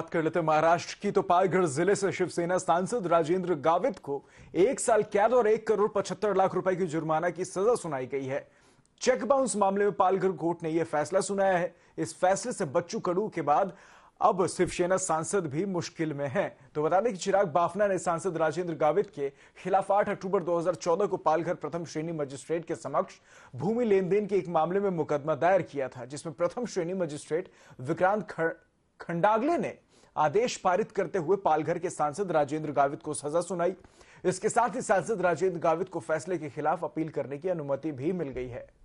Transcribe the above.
बात कर लेते महाराष्ट्र की तो पालघर जिले से शिवसेना सांसद राजेंद्र गावित को एक साल कैद और एक करोड़ पचहत्तर लाख रुपए की जुर्माना की सजा सुनाई गई है चेक बाउंस मामले में पालघर कोर्ट ने यह फैसला सुनाया है इस फैसले से बच्चू कड़ू के बाद अब शिवसेना सांसद भी मुश्किल में हैं। तो बता दें कि चिराग बाफना ने सांसद राजेंद्र गावित के खिलाफ 8 अक्टूबर 2014 को पालघर प्रथम श्रेणी मजिस्ट्रेट के समक्ष भूमि लेन देन के एक मामले में मुकदमा दायर किया था जिसमें प्रथम श्रेणी मजिस्ट्रेट विक्रांत खंडागले ने आदेश पारित करते हुए पालघर के सांसद राजेंद्र गावित को सजा सुनाई इसके साथ ही सांसद राजेंद्र गावित को फैसले के खिलाफ अपील करने की अनुमति भी मिल गई है